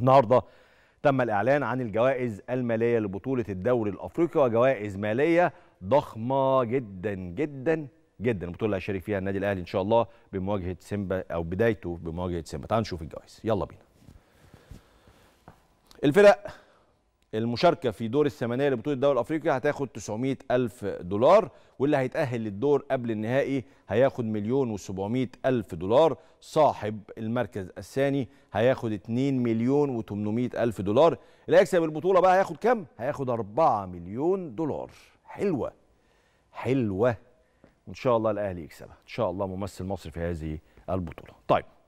النهارده تم الإعلان عن الجوائز المالية لبطولة الدوري الأفريقي وجوائز مالية ضخمة جدا جدا جدا البطولة اللي هيشارك فيها النادي الأهلي إن شاء الله بمواجهة سيمبا أو بدايته بمواجهة سيمبا تعالوا نشوف الجوائز يلا بينا الفرق المشاركه في دور الثمانيه لبطوله الدوري الافريقي هتاخد 900 الف دولار واللي هيتاهل للدور قبل النهائي هياخد مليون و700 الف دولار صاحب المركز الثاني هياخد 2 مليون و800 الف دولار اللي هيكسب البطوله بقى هياخد كام هياخد 4 مليون دولار حلوه حلوه وان شاء الله الاهلي يكسبها ان شاء الله ممثل مصر في هذه البطوله طيب